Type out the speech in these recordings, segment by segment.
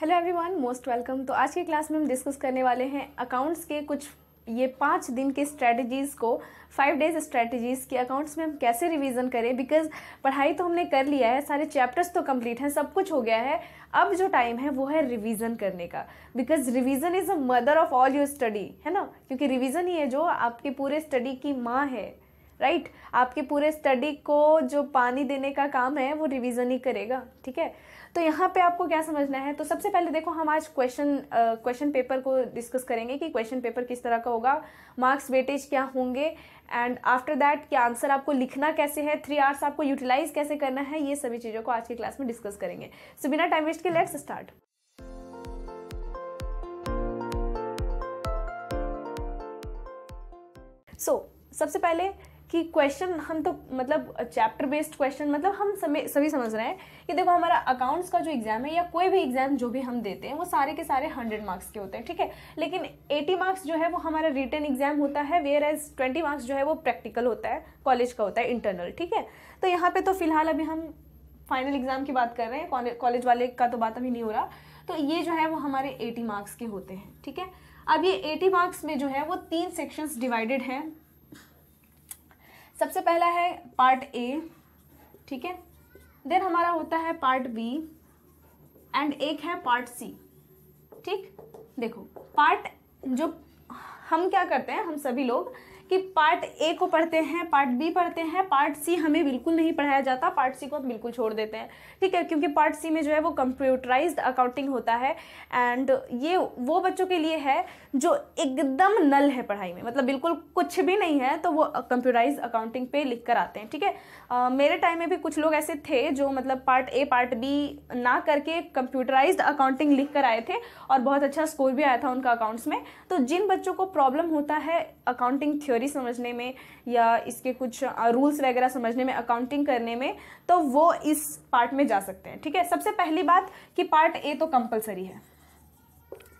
Hello everyone most welcome तो आज के क्लास में हम डिस्कस करने वाले हैं अकाउंट्स के कुछ ये पाँच दिन के स्ट्रेटजीज़ को फाइव डेज स्ट्रेटजीज़ के अकाउंट्स में हम कैसे रिवीजन करें बिकॉज पढ़ाई तो हमने कर लिया है सारे चैप्टर्स तो कंप्लीट हैं सब कुछ हो गया है अब जो टाइम है वो है रिवीजन करने का because revision is a mother of all your study है ना क्योंकि रिवीजन ही है जो आपके पूरे स्टडी की माँ है राइट right? आपके पूरे स्टडी को जो पानी देने का काम है वो रिवीजन ही करेगा ठीक है तो यहाँ पे आपको क्या समझना है तो सबसे पहले देखो हम आज क्वेश्चन क्वेश्चन पेपर को डिस्कस करेंगे कि क्वेश्चन पेपर किस तरह का होगा मार्क्स वेटेज क्या होंगे एंड आफ्टर दैट क्या आंसर आपको लिखना कैसे है थ्री आवर्स आपको यूटिलाइज कैसे करना है ये सभी चीज़ों को आज की क्लास में डिस्कस करेंगे सो so, बिना टाइम वेस्ट के लेट्स स्टार्ट सो so, सबसे पहले कि क्वेश्चन हम तो मतलब चैप्टर बेस्ड क्वेश्चन मतलब हम समय सभी समझ रहे हैं कि देखो हमारा अकाउंट्स का जो एग्ज़ाम है या कोई भी एग्ज़ाम जो भी हम देते हैं वो सारे के सारे हंड्रेड मार्क्स के होते हैं ठीक है लेकिन एटी मार्क्स जो है वो हमारा रिटर्न एग्ज़ाम होता है वेयर एज ट्वेंटी मार्क्स जो है वो प्रैक्टिकल होता है कॉलेज का होता है इंटरनल ठीक है तो यहाँ पर तो फिलहाल अभी हम फाइनल एग्ज़ाम की बात कर रहे हैं कॉलेज वाले का तो बात अभी नहीं हो रहा तो ये जो है वो हमारे एटी मार्क्स के होते हैं ठीक है अब ये एटी मार्क्स में जो है वो तीन सेक्शंस डिवाइडेड हैं सबसे पहला है पार्ट ए ठीक है देन हमारा होता है पार्ट बी एंड एक है पार्ट सी ठीक देखो पार्ट जो हम क्या करते हैं हम सभी लोग कि पार्ट ए को पढ़ते हैं पार्ट बी पढ़ते हैं पार्ट सी हमें बिल्कुल नहीं पढ़ाया जाता पार्ट सी को बिल्कुल छोड़ देते हैं ठीक है क्योंकि पार्ट सी में जो है वो कंप्यूटराइज अकाउंटिंग होता है एंड ये वो बच्चों के लिए है जो एकदम नल है पढ़ाई में मतलब बिल्कुल कुछ भी नहीं है तो वो कंप्यूटराइज अकाउंटिंग पे लिख कर आते हैं ठीक है मेरे टाइम में भी कुछ लोग ऐसे थे जो मतलब पार्ट ए पार्ट बी ना करके कंप्यूटराइज अकाउंटिंग लिख कर आए थे और बहुत अच्छा स्कोर भी आया था उनका अकाउंट्स में तो जिन बच्चों को प्रॉब्लम होता है अकाउंटिंग थ्योरी थ्योरी समझने में या इसके कुछ रूल्स वगैरह समझने में अकाउंटिंग करने में तो वो इस पार्ट में जा सकते हैं ठीक है सबसे पहली बात कि पार्ट ए तो कंपलसरी है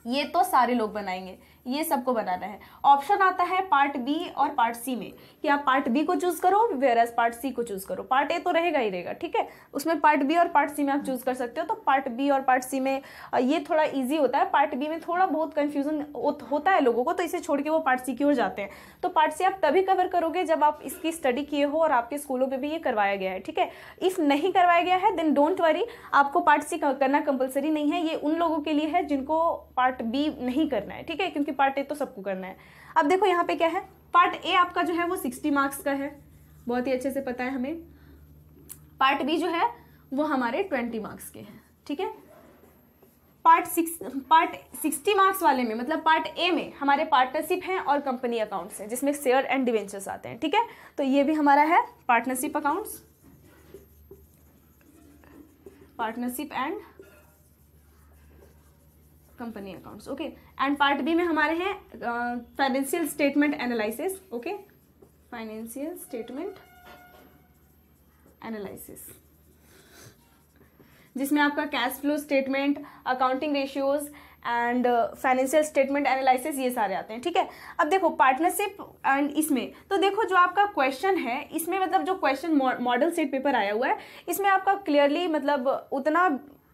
ये तो सारे लोग बनाएंगे ये सबको बनाना है ऑप्शन आता है पार्ट बी और पार्ट सी में कि आप पार्ट बी को चूज करो वेयर एज पार्ट सी को चूज करो पार्ट ए तो रहेगा ही रहेगा ठीक है उसमें पार्ट बी और पार्ट सी में आप चूज कर सकते हो तो पार्ट बी और पार्ट सी में ये थोड़ा ईजी होता है पार्ट बी में थोड़ा बहुत कंफ्यूजन होता है लोगों को तो इसे छोड़ के वो पार्ट सी की ओर जाते हैं तो पार्ट सी आप तभी कवर करोगे जब आप इसकी स्टडी किए हो और आपके स्कूलों में भी ये करवाया गया है ठीक है इफ नहीं करवाया गया है देन डोंट वरी आपको पार्ट सी करना कंपलसरी नहीं है ये उन लोगों के लिए है जिनको पार्ट पार्ट बी नहीं करना है ठीक है क्योंकि पार्ट ए तो सबको करना है अब देखो यहाँ पे क्या है पार्ट ए आपका जो है वो सिक्सटी मार्क्स का है बहुत ही अच्छे से पता है हमें पार्ट बी जो है वो हमारे ट्वेंटी मार्क्स के हैं ठीक है part six part sixty marks वाले में मतलब पार्ट ए में हमारे पार्टनरशिप हैं और कंपनी अकाउंट्स हैं जिसमें शेयर एंड डिवेंचर्स आते हैं ठीक है तो ये भी हमारा है partnership accounts partnership and company accounts okay and part B में हमारे हैं financial statement analysis okay financial statement analysis जिसमें आपका cash flow statement accounting ratios and financial statement analysis ये सारे आते हैं ठीक है अब देखो पार्टनरशिप एंड इसमें तो देखो जो आपका क्वेश्चन है इसमें मतलब जो क्वेश्चन मॉडल सेट पेपर आया हुआ है इसमें आपका क्लियरली मतलब उतना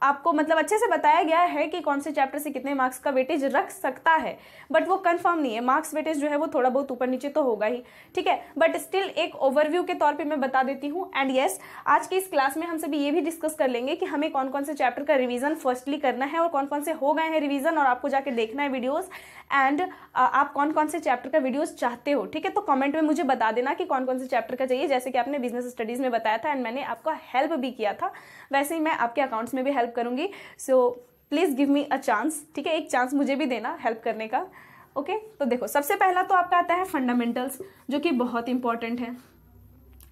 आपको मतलब अच्छे से बताया गया है कि कौन से चैप्टर से कितने मार्क्स का वेटेज रख सकता है बट वो कंफर्म नहीं है मार्क्स वेटेज जो है वो थोड़ा बहुत ऊपर नीचे तो होगा ही ठीक है बट स्टिल एक ओवरव्यू के तौर पर मैं बता देती हूँ एंड येस आज की इस क्लास में हम सभी ये भी डिस्कस कर लेंगे कि हमें कौन कौन से चैप्टर का रिविजन फर्स्टली करना है और कौन कौन से हो गए हैं रिविजन और आपको जाके देखना है वीडियोज़ एंड आप कौन कौन से चैप्टर का वीडियोज़ चाहते हो ठीक है तो कमेंट में मुझे बता देना कि कौन कौन से चैप्टर का चाहिए जैसे कि आपने बिजनेस स्टडीज़ में बताया था एंड मैंने आपका हेल्प भी किया था वैसे ही मैं आपके अकाउंट्स में भी हेल्प करूँगी so please give me a chance ठीक है एक चांस मुझे भी देना हेल्प करने का ओके okay? तो देखो सबसे पहला तो आपका आता है फंडामेंटल्स जो कि बहुत इंपॉर्टेंट है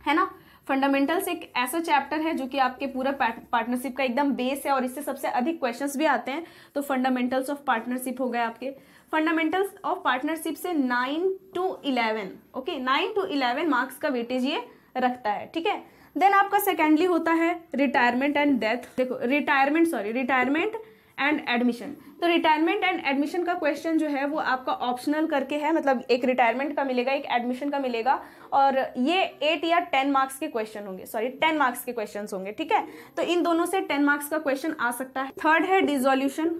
है ना फंडामेंटल्स एक ऐसा चैप्टर है जो कि आपके पूरा पार्टनरशिप का एकदम बेस है और इससे सबसे अधिक क्वेश्चंस भी आते हैं तो फंडामेंटल्स ऑफ पार्टनरशिप हो गए आपके फंडामेंटल्स ऑफ पार्टनरशिप से nine to eleven okay nine to eleven marks का वेटेज ये रखता है ठीक है देन आपका सेकेंडली होता है रिटायरमेंट एंड डेथ देखो retirement sorry retirement and admission तो रिटायरमेंट एंड एडमिशन का क्वेश्चन जो है वो आपका ऑप्शनल करके है मतलब एक रिटायरमेंट का मिलेगा एक एडमिशन का मिलेगा और ये एट या टेन मार्क्स के क्वेश्चन होंगे सॉरी टेन मार्क्स के क्वेश्चन होंगे ठीक है तो इन दोनों से टेन मार्क्स का क्वेश्चन आ सकता है थर्ड है डिजोल्यूशन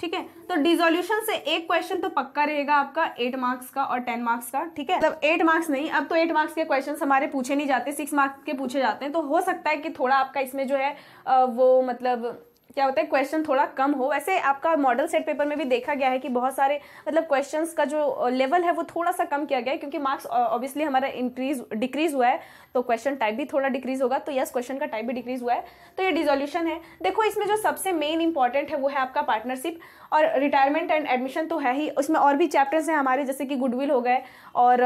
ठीक है तो डिजोल्यूशन से एक क्वेश्चन तो पक्का रहेगा आपका एट मार्क्स का और टेन मार्क्स का ठीक है मतलब एट मार्क्स नहीं अब तो एट मार्क्स के क्वेश्चन हमारे पूछे नहीं जाते सिक्स मार्क्स के पूछे जाते हैं तो हो सकता है कि थोड़ा आपका इसमें जो है वो मतलब क्या होता है क्वेश्चन थोड़ा कम हो वैसे आपका मॉडल सेट पेपर में भी देखा गया है कि बहुत सारे मतलब क्वेश्चंस का जो लेवल है वो थोड़ा सा कम किया गया है क्योंकि मार्क्स ऑब्वियसली हमारा इंक्रीज डिक्रीज हुआ है तो क्वेश्चन टाइप भी थोड़ा डिक्रीज होगा तो यस क्वेश्चन का टाइप भी डिक्रीज हुआ है तो ये डिजोल्यूशन है देखो इसमें जो सबसे मेन इंपॉर्टेंट है वो है आपका पार्टनरशिप और रिटायरमेंट एंड एडमिशन तो है ही उसमें और भी चैप्टर्स हैं हमारे जैसे कि गुडविल हो गए और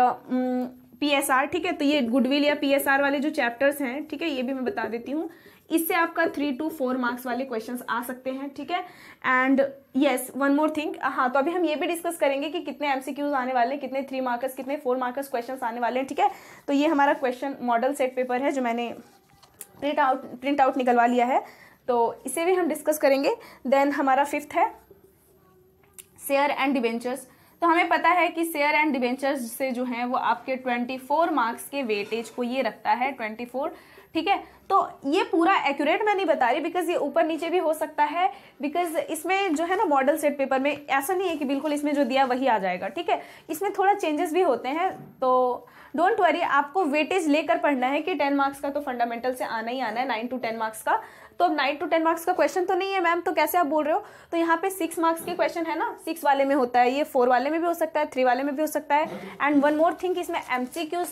पी एस आर ठीक है तो ये गुडविल या पी एस आर वाले जो चैप्टर्स हैं ठीक है ये भी मैं बता देती हूँ इससे आपका थ्री टू फोर मार्क्स वाले क्वेश्चन आ सकते हैं ठीक है and yes one more thing हाँ तो अभी हम ये भी डिस्कस करेंगे कि कितने एमसीक्यूज आने वाले हैं कितने थ्री मार्क्स कितने फोर मार्क्स क्वेश्चन आने वाले हैं ठीक है तो ये हमारा क्वेश्चन मॉडल सेट पेपर है जो मैंने प्रिंट आउट प्रिंट आउट निकलवा लिया है तो इसे भी हम डिस्कस करेंगे देन हमारा फिफ्थ है शेयर एंड डिवेंचर्स तो हमें पता है कि शेयर एंड डिवेंचर्स से जो हैं वो आपके 24 मार्क्स के वेटेज को ये रखता है 24 ठीक है तो ये पूरा एक्यूरेट मैं नहीं बता रही बिकॉज ये ऊपर नीचे भी हो सकता है बिकॉज इसमें जो है ना मॉडल सेट पेपर में ऐसा नहीं है कि बिल्कुल इसमें जो दिया वही आ जाएगा ठीक है इसमें थोड़ा चेंजेस भी होते हैं तो डोंट वरी आपको वेटेज लेकर पढ़ना है कि टेन मार्क्स का तो फंडामेंटल से आना ही आना है नाइन टू टेन मार्क्स का तो अब नाइन टू टेन मार्क्स का क्वेश्चन तो नहीं है मैम तो कैसे आप बोल रहे हो तो यहाँ पे सिक्स मार्क्स के क्वेश्चन है ना सिक्स वाले में होता है ये फोर वाले में भी हो सकता है थ्री वाले में भी हो सकता है एंड वन मोर थिंग इसमें एम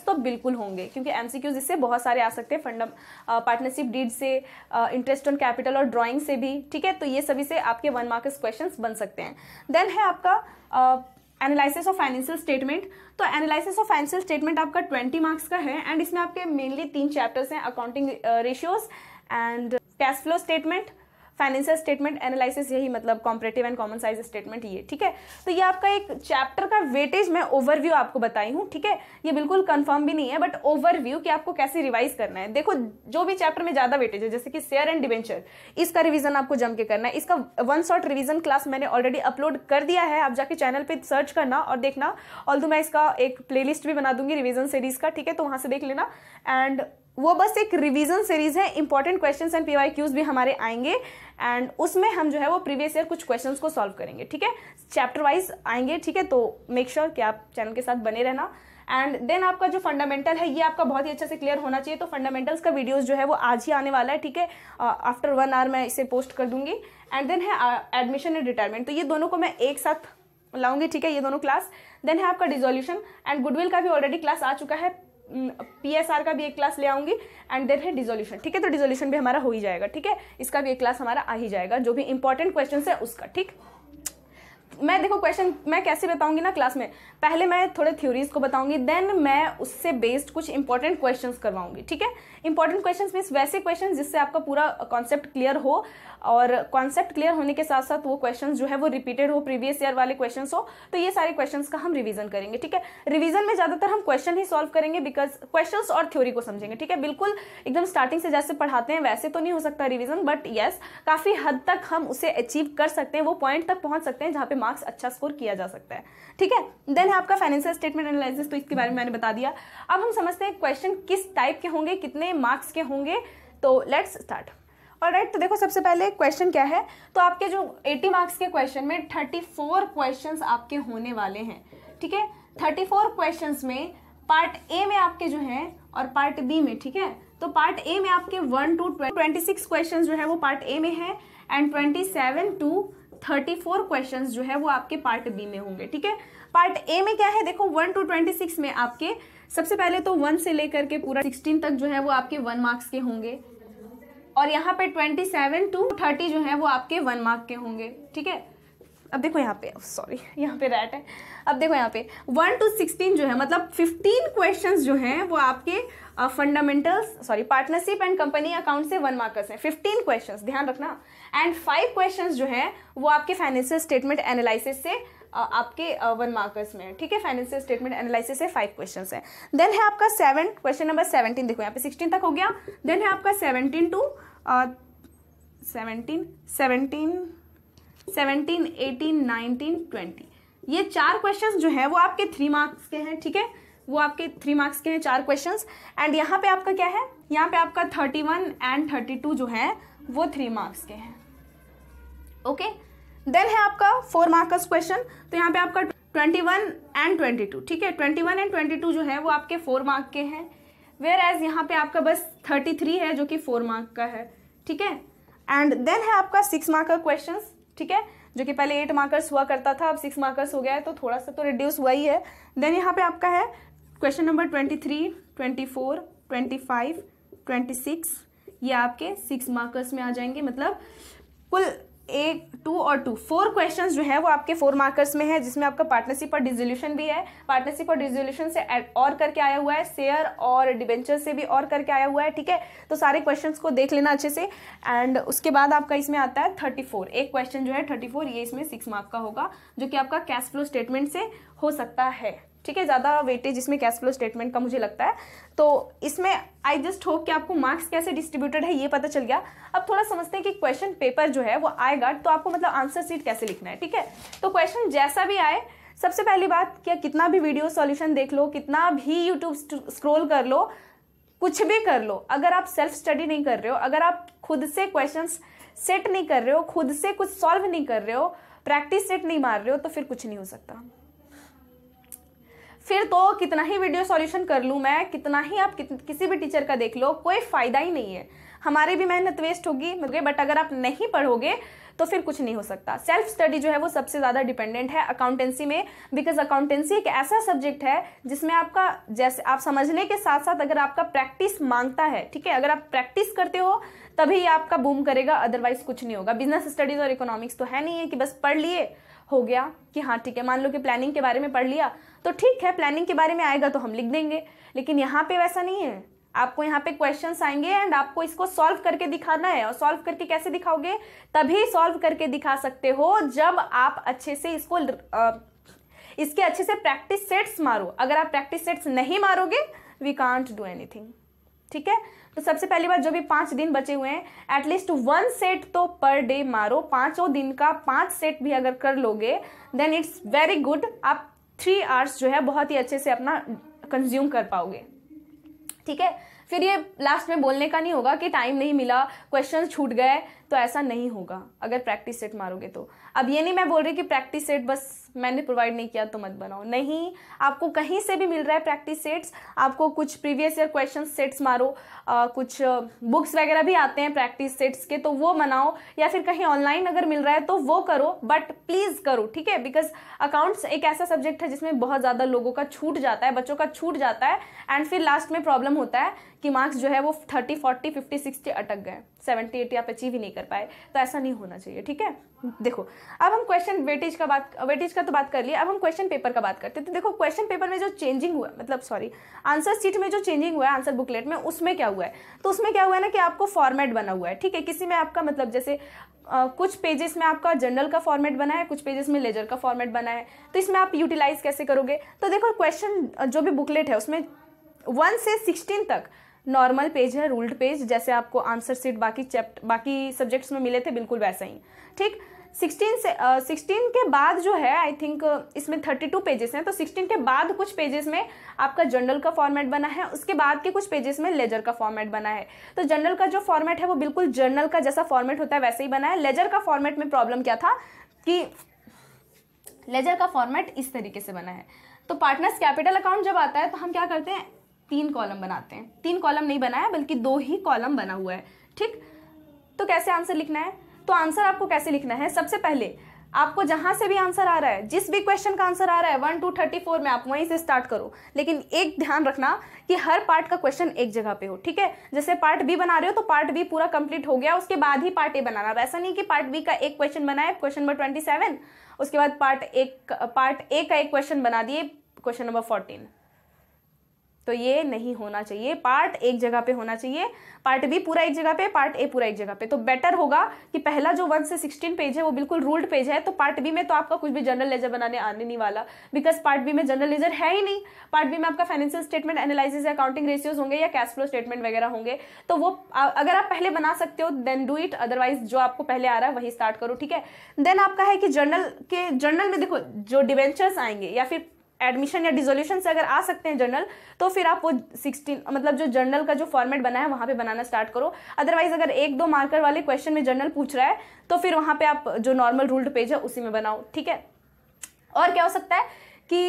तो बिल्कुल होंगे क्योंकि एम इससे बहुत सारे आ सकते हैं फंडम पार्टनरशिप डीड से इंटरेस्ट ऑन कैपिटल और ड्रॉइंग से भी ठीक है तो ये सभी से आपके वन मार्क्स क्वेश्चन बन सकते हैं देन है आपका एनालिसिस ऑफ फाइनेंशियल स्टेटमेंट तो एनालिसिस ऑफ फाइनेंशियल स्टेटमेंट आपका ट्वेंटी मार्क्स का है एंड इसमें आपके मेनली तीन चैप्टर्स हैं accounting ratios and cash flow statement financial statement analysis यही मतलब comparative and common size statement ये ठीक है तो ये आपका एक चैप्टर का वेटेज मैं ओवरव्यू आपको बताई हूँ ठीक है ये बिल्कुल कंफर्म भी नहीं है बट ओवरव्यू कि आपको कैसे रिवाइज करना है देखो जो भी चैप्टर में ज़्यादा वेटेज है जैसे कि शेयर एंड डिवेंचर इसका रिविजन आपको जम के करना है इसका वन शॉट रिविजन क्लास मैंने ऑलरेडी अपलोड कर दिया है आप जाके चैनल पर सर्च करना और देखना ऑल मैं इसका एक प्लेलिस्ट भी बना दूंगी रिविजन सीरीज का ठीक है तो वहाँ से देख लेना एंड वो बस एक रिवीजन सीरीज है important questions and PY Qs भी हमारे आएंगे एंड उसमें हम जो है वो प्रीवियस ईयर कुछ क्वेश्चंस को सॉल्व करेंगे ठीक है चैप्टर वाइज आएंगे ठीक है तो मेक श्योर sure कि आप चैनल के साथ बने रहना एंड देन आपका जो फंडामेंटल है ये आपका बहुत ही अच्छे से क्लियर होना चाहिए तो फंडामेंटल्स का वीडियोज जो है वो आज ही आने वाला है ठीक है आफ्टर वन आवर मैं इसे पोस्ट कर दूंगी एंड देन है एडमिशन एंड रिटायरमेंट तो ये दोनों को मैं एक साथ लाऊंगी ठीक है ये दोनों क्लास देन है आपका डिजोल्यूशन एंड गुडविल का भी ऑलरेडी क्लास आ चुका है पी एस आर का भी एक क्लास ले आऊंगी एंड देर है डिजोल्यूशन ठीक है तो डिजोल्यूशन भी हमारा हो ही जाएगा ठीक है इसका भी एक क्लास हमारा आ ही जाएगा जो भी इंपॉर्टेंट क्वेश्चन है उसका ठीक मैं देखो क्वेश्चन मैं कैसे बताऊंगी ना क्लास में पहले मैं थोड़े थ्योरीज को बताऊंगी देन मैं उससे बेस्ड कुछ इंपॉर्टेंट क्वेश्चंस करवाऊंगी ठीक है इंपॉर्टेंट क्वेश्चन मीन्स वैसे क्वेश्चन जिससे आपका पूरा कॉन्सेप्ट क्लियर हो और कॉन्सेप्ट क्लियर होने के साथ साथ वो क्वेश्चन जो है वो रिपीटेड हो प्रीवियस ईयर वाले क्वेश्चन हो तो ये सारे क्वेश्चन का हम रिविजन करेंगे ठीक है रिविजन में ज़्यादातर हम क्वेश्चन ही सॉल्व करेंगे बिकॉज क्वेश्चन और थ्योरी को समझेंगे ठीक है बिल्कुल एकदम स्टार्टिंग से जैसे पढ़ाते हैं वैसे तो नहीं हो सकता रिविजन बट येस काफ़ी हद तक हम उसे अचीव कर सकते हैं वो पॉइंट तक पहुंच सकते हैं जहां पे मार्क्स अच्छा स्कोर किया जा सकता है ठीक है देन है आपका फाइनेंशियल स्टेटमेंट एनालिसिस तो इसके बारे में मैंने बता दिया अब हम समझते हैं क्वेश्चन किस टाइप के होंगे कितने कितने मार्क्स के होंगे तो लेट्स स्टार्ट और राइट तो देखो सबसे पहले क्वेश्चन क्या है तो आपके जो 80 मार्क्स के क्वेश्चन में 34 फोर क्वेश्चन आपके होने वाले हैं ठीक है 34 क्वेश्चन में पार्ट ए में आपके जो है और पार्ट बी में ठीक है तो पार्ट ए में आपके one to twenty six question जो है वो पार्ट ए में है and twenty seven to thirty four question जो है वो आपके पार्ट बी में होंगे ठीक है पार्ट ए में क्या है देखो वन टू ट्वेंटी सिक्स में आपके सबसे पहले तो वन से लेकर के पूरा सिक्सटीन तक जो है वो आपके वन मार्क्स के होंगे और यहाँ पे ट्वेंटी सेवन टू थर्टी जो है वो आपके वन मार्क के होंगे ठीक है अब देखो यहाँ पे सॉरी यहाँ पे रैट है अब देखो यहाँ पे वन टू सिक्सटीन जो है मतलब फिफ्टीन क्वेश्चन जो हैं वो आपके fundamentals sorry partnership and company account से वन मार्कर्स हैं फिफ्टीन क्वेश्चन ध्यान रखना एंड फाइव क्वेश्चन जो है वो आपके फाइनेंशियल स्टेटमेंट एनालिसिस से आपके वन मार्कर्स में ठीक है फाइनेंशियल स्टेटमेंट एनालिसिस है फाइव क्वेश्चन है देन है आपका सेवन क्वेश्चन नंबर सेवनटीन देखो यहाँ पे सिक्सटीन तक हो गया देन है आपका seventeen to seventeen seventeen seventeen eighteen nineteen twenty ये चार क्वेश्चंस जो है वो आपके थ्री मार्क्स के हैं ठीक है वो आपके थ्री मार्क्स के हैं चार क्वेश्चंस एंड यहाँ पे आपका क्या है यहाँ पे आपका thirty one and thirty two जो है वो थ्री मार्क्स के हैं ओके okay? देन है आपका फोर मार्कर्स क्वेश्चन तो यहाँ पे आपका twenty one and twenty two ठीक है twenty one and twenty two जो है वो आपके फोर मार्क के हैं वेयर एज यहाँ पे आपका बस थर्टी थ्री है जो कि फोर मार्क का है ठीक है एंड देन है आपका सिक्स मार्कर क्वेश्चन ठीक है जो कि पहले एट मार्कर्स हुआ करता था अब सिक्स मार्कर्स हो गया है तो थोड़ा सा तो रिड्यूस हुआ ही है देन यहाँ पे आपका है question number twenty three twenty four twenty five twenty six ये आपके सिक्स मार्कर्स में आ जाएंगे मतलब कुल एक टू और टू फोर क्वेश्चंस जो है वो आपके फोर मार्कर्स में है जिसमें आपका पार्टनरशिप और डिजोल्यूशन भी है पार्टनरशिप और डिजोल्यूशन से और करके आया हुआ है शेयर और डिबेंचर से भी और करके आया हुआ है ठीक है तो सारे क्वेश्चन को देख लेना अच्छे से एंड उसके बाद आपका इसमें आता है थर्टी फोर एक क्वेश्चन जो है थर्टी फोर ये इसमें सिक्स मार्क का होगा जो कि आपका कैश फ्लो स्टेटमेंट से हो सकता है ठीक है ज़्यादा वेटेज इसमें कैश फ्लो स्टेटमेंट का मुझे लगता है तो इसमें आई जस्ट होप कि आपको मार्क्स कैसे डिस्ट्रीब्यूटेड है ये पता चल गया अब थोड़ा समझते हैं कि क्वेश्चन पेपर जो है वो आएगा तो आपको मतलब आंसर सीट कैसे लिखना है ठीक है तो क्वेश्चन जैसा भी आए सबसे पहली बात क्या कितना भी वीडियो सॉल्यूशन देख लो कितना भी यूट्यूब स्क्रोल कर लो कुछ भी कर लो अगर आप सेल्फ स्टडी नहीं कर रहे हो अगर आप खुद से क्वेश्चन सेट नहीं कर रहे हो खुद से कुछ सॉल्व नहीं कर रहे हो प्रैक्टिस सेट नहीं मार रहे हो तो फिर कुछ नहीं हो सकता फिर तो कितना ही वीडियो सॉल्यूशन कर लूँ मैं कितना ही आप कित, किसी भी टीचर का देख लो कोई फ़ायदा ही नहीं है हमारी भी मेहनत वेस्ट होगी बट अगर आप नहीं पढ़ोगे तो फिर कुछ नहीं हो सकता सेल्फ स्टडी जो है वो सबसे ज़्यादा डिपेंडेंट है अकाउंटेंसी में बिकॉज अकाउंटेंसी एक ऐसा सब्जेक्ट है जिसमें आपका जैसे आप समझने के साथ साथ अगर आपका प्रैक्टिस मांगता है ठीक है अगर आप प्रैक्टिस करते हो तभी आपका बूम करेगा अदरवाइज कुछ नहीं होगा बिजनेस स्टडीज़ और इकोनॉमिक्स तो है नहीं है कि बस पढ़ लिए हो गया कि हाँ ठीक है मान लो कि प्लानिंग के बारे में पढ़ लिया तो ठीक है प्लानिंग के बारे में आएगा तो हम लिख देंगे लेकिन यहाँ पे वैसा नहीं है आपको यहाँ पे क्वेश्चन आएंगे एंड आपको इसको सॉल्व करके दिखाना है और सॉल्व करके कैसे दिखाओगे तभी सॉल्व करके दिखा सकते हो जब आप अच्छे से इसको इसके अच्छे से प्रैक्टिस सेट्स मारो अगर आप प्रैक्टिस सेट्स नहीं मारोगे वी कांट डू एनीथिंग ठीक है तो सबसे पहली बात जो भी पांच दिन बचे हुए हैं एटलीस्ट वन सेट तो पर डे मारो पांचों दिन का पांच सेट भी अगर कर लोगे देन इट्स वेरी गुड आप थ्री आवर्स जो है बहुत ही अच्छे से अपना कंज्यूम कर पाओगे ठीक है फिर ये लास्ट में बोलने का नहीं होगा कि टाइम नहीं मिला क्वेश्चन छूट गए तो ऐसा नहीं होगा अगर प्रैक्टिस सेट मारोगे तो अब ये नहीं मैं बोल रही कि प्रैक्टिस सेट बस मैंने प्रोवाइड नहीं किया तो मत बनाओ नहीं आपको कहीं से भी मिल रहा है प्रैक्टिस सेट्स आपको कुछ प्रीवियस ईयर क्वेश्चन सेट्स मारो आ, कुछ बुक्स वगैरह भी आते हैं प्रैक्टिस सेट्स के तो वो बनाओ या फिर कहीं ऑनलाइन अगर मिल रहा है तो वो करो बट प्लीज़ करो ठीक है बिकॉज अकाउंट्स एक ऐसा सब्जेक्ट है जिसमें बहुत ज़्यादा लोगों का छूट जाता है बच्चों का छूट जाता है एंड फिर लास्ट में प्रॉब्लम होता है कि मार्क्स जो है वो थर्टी फोर्टी फिफ्टी सिक्सटी अटक गए सेवेंटी एटी आप अचीव ही नहीं कर पाए तो ऐसा नहीं होना चाहिए ठीक है देखो अब हम क्वेश्चन वेटेज का बात वेटेज का तो बात कर लिया अब हम क्वेश्चन पेपर का बात करते हैं तो देखो क्वेश्चन पेपर में जो चेंजिंग हुआ मतलब सॉरी आंसर सीट में जो चेंजिंग हुआ है आंसर बुकलेट में उसमें क्या हुआ है तो उसमें क्या हुआ है ना कि आपको फॉर्मेट बना हुआ है ठीक है किसी में आपका मतलब जैसे आ, कुछ पेजेस में आपका जनरल का फॉर्मेट बना है कुछ पेजेस में लेजर का फॉर्मेट बना है तो इसमें आप यूटिलाइज कैसे करोगे तो देखो क्वेश्चन जो भी बुकलेट है उसमें वन से सिक्सटीन तक नॉर्मल पेज है रूल्ड पेज जैसे आपको आंसर सीट बाकी चैप्ट बाकी सब्जेक्ट्स में मिले थे बिल्कुल वैसा ही ठीक सिक्सटीन से सिक्सटीन के बाद जो है आई थिंक इसमें थर्टी टू पेजेस हैं तो सिक्सटीन के बाद कुछ पेजेस में आपका जनरल का फॉर्मेट बना है उसके बाद के कुछ पेजेस में लेजर का फॉर्मेट बना है तो जनरल का जो फॉर्मेट है वो बिल्कुल जर्नल का जैसा फॉर्मेट होता है वैसे ही बना है लेजर का फॉर्मेट में प्रॉब्लम क्या था कि लेजर का फॉर्मेट इस तरीके से बना है तो पार्टनर्स कैपिटल अकाउंट जब आता है तो हम क्या करते हैं तीन कॉलम बनाते हैं तीन कॉलम नहीं बनाया बल्कि दो ही कॉलम बना हुआ है ठीक तो कैसे आंसर लिखना है तो आंसर आपको कैसे लिखना है सबसे पहले आपको जहाँ से भी आंसर आ रहा है जिस भी क्वेश्चन का आंसर आ रहा है वन टू थर्टी फोर में आप वहीं से स्टार्ट करो लेकिन एक ध्यान रखना कि हर पार्ट का क्वेश्चन एक जगह पे हो ठीक है जैसे पार्ट बी बना रहे हो तो पार्ट बी पूरा कंप्लीट हो गया उसके बाद ही पार्ट ए बनाना ऐसा नहीं कि पार्ट बी का एक क्वेश्चन बनाए क्वेश्चन नंबर ट्वेंटी सेवन उसके बाद पार्ट एक पार्ट ए का एक क्वेश्चन बना दिए क्वेश्चन नंबर फोर्टीन तो ये नहीं होना चाहिए पार्ट एक जगह पे होना चाहिए पार्ट बी पूरा एक जगह पे पार्ट ए पूरा एक जगह पे तो बेटर होगा कि पहला जो वन से सिक्सटीन पेज है वो बिल्कुल रूल्ड पेज है तो पार्ट बी में तो आपका कुछ भी जनरल लेजर बनाने आने नहीं वाला बिकॉज पार्ट बी में जनरल लेजर है ही नहीं पार्ट बी में आपका financial statement analysis accounting ratios होंगे या कैश फ्लो स्टेटमेंट वगैरह होंगे तो वो अगर आप पहले बना सकते हो देन डू इट अदरवाइज जो आपको पहले आ रहा है वही स्टार्ट करो ठीक है देन आपका है कि जर्नल के जर्नल में देखो जो डिवेंचर्स आएंगे या फिर एडमिशन या डिजोल्यूशन से अगर आ सकते हैं जर्नल तो फिर आप वो सिक्सटीन मतलब जो जर्नल का जो फॉर्मेट बना है वहाँ पे बनाना स्टार्ट करो अदरवाइज अगर एक दो मार्कर वाले क्वेश्चन में जर्नल पूछ रहा है तो फिर वहाँ पे आप जो नॉर्मल रूल्ड पेज है उसी में बनाओ ठीक है और क्या हो सकता है कि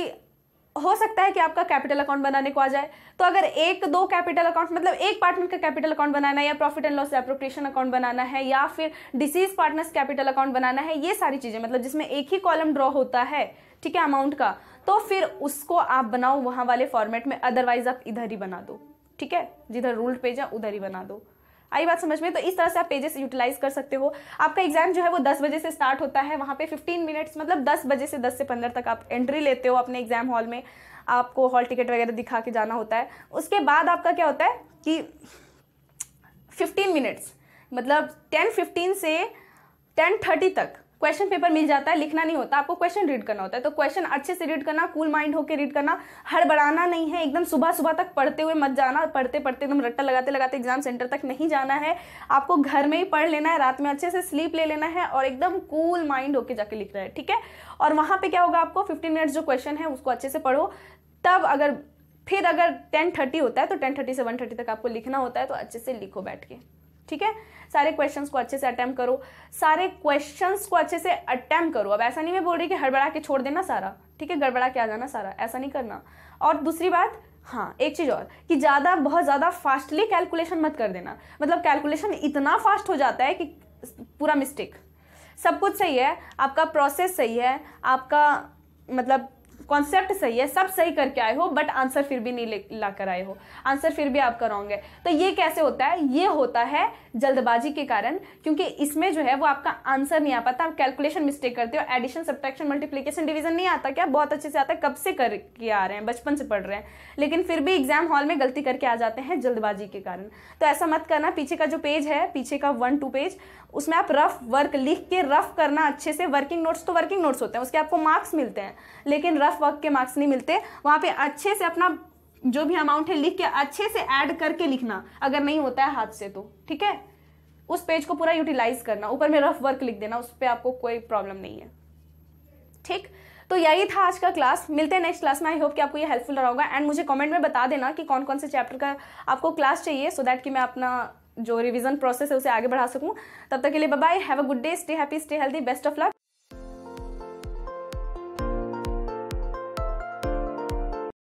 हो सकता है कि आपका कैपिटल अकाउंट बनाने को आ जाए तो अगर एक दो कैपिटल अकाउंट मतलब एक पार्टनर का कैपिटल अकाउंट बनाना है या profit and loss appropriation account बनाना है या फिर डिसीज पार्टनर्स कैपिटल अकाउंट बनाना है ये सारी चीज़ें मतलब जिसमें एक ही कॉलम ड्रॉ होता है ठीक है अमाउंट का तो फिर उसको आप बनाओ वहां वाले फॉर्मेट में अदरवाइज आप इधर ही बना दो ठीक है जिधर रूल्ड पेज है उधर ही बना दो आई बात समझ में तो इस तरह से आप पेजेस यूटिलाइज कर सकते हो आपका एग्जाम जो है वो 10 बजे से स्टार्ट होता है वहां पे 15 मिनट्स मतलब 10 बजे से 10 से 15 तक आप एंट्री लेते हो अपने एग्जाम हॉल में आपको हॉल टिकट वगैरह दिखा के जाना होता है उसके बाद आपका क्या होता है कि फिफ्टीन मिनट्स मतलब टेन फिफ्टीन से टेन थर्टी तक क्वेश्चन पेपर मिल जाता है लिखना नहीं होता आपको क्वेश्चन रीड करना होता है तो क्वेश्चन अच्छे से रीड करना कूल माइंड होकर रीड करना हड़बड़ाना नहीं है एकदम सुबह सुबह तक पढ़ते हुए मत जाना पढ़ते पढ़ते एकदम रट्टा लगाते लगाते एग्जाम सेंटर तक नहीं जाना है आपको घर में ही पढ़ लेना है रात में अच्छे से स्लीप ले लेना है और एकदम कूल माइंड होकर जाके लिखना है ठीक है और वहाँ पर क्या होगा आपको फिफ्टीन मिनट्स जो क्वेश्चन है उसको अच्छे से पढ़ो तब अगर फिर अगर टेन थर्टी होता है तो टेन थर्टी से वन थर्टी तक आपको लिखना होता है तो अच्छे से लिखो बैठ के ठीक है सारे क्वेश्चंस को अच्छे से अटैम्प्ट करो सारे क्वेश्चंस को अच्छे से अटैम्प करो अब ऐसा नहीं मैं बोल रही कि हड़बड़ा के छोड़ देना सारा ठीक है गड़बड़ा के आ जाना सारा ऐसा नहीं करना और दूसरी बात हाँ एक चीज़ और कि ज़्यादा बहुत ज़्यादा फास्टली कैलकुलेशन मत कर देना मतलब कैलकुलेशन इतना फास्ट हो जाता है कि पूरा मिस्टेक सब कुछ सही है आपका प्रोसेस सही है आपका मतलब कॉन्सेप्ट सही है सब सही करके आए हो बट आंसर फिर भी नहीं ला कर आए हो आंसर फिर भी आप कराओगे तो ये कैसे होता है ये होता है जल्दबाजी के कारण क्योंकि इसमें जो है वो आपका आंसर नहीं आ पाता आप कैलकुलेशन मिस्टेक करते हो एडिशन सब्ट्रैक्शन मल्टीप्लीकेशन डिवीजन नहीं आता क्या बहुत अच्छे से आता है कब से करके आ रहे हैं बचपन से पढ़ रहे हैं लेकिन फिर भी एग्जाम हॉल में गलती करके आ जाते हैं जल्दबाजी के कारण तो ऐसा मत करना पीछे का जो पेज है पीछे का वन टू पेज उसमें आप रफ वर्क लिख के रफ करना अच्छे से वर्किंग नोट्स तो वर्किंग नोट्स होते हैं उसके आपको मार्क्स मिलते हैं लेकिन रफ रफ वर्क के मार्क्स नहीं मिलते वहाँ पे अच्छे से अपना जो भी अमाउंट है लिख के अच्छे से ऐड करके लिखना अगर नहीं होता है हाथ से तो ठीक है उस पेज को पूरा यूटिलाइज करना ऊपर में रफ वर्क लिख देना उस पर आपको कोई प्रॉब्लम नहीं है ठीक तो यही था आज का क्लास मिलते हैं नेक्स्ट क्लास में आई होप कि आपको ये हेल्पफुल रहा होगा एंड मुझे कमेंट में बता देना कि कौन कौन से चैप्टर का आपको क्लास चाहिए सो so दैट कि मैं अपना जो रिवीजन प्रोसेस है उसे आगे बढ़ा सकूं तब तक के लिए bye have a good day stay happy stay healthy best of luck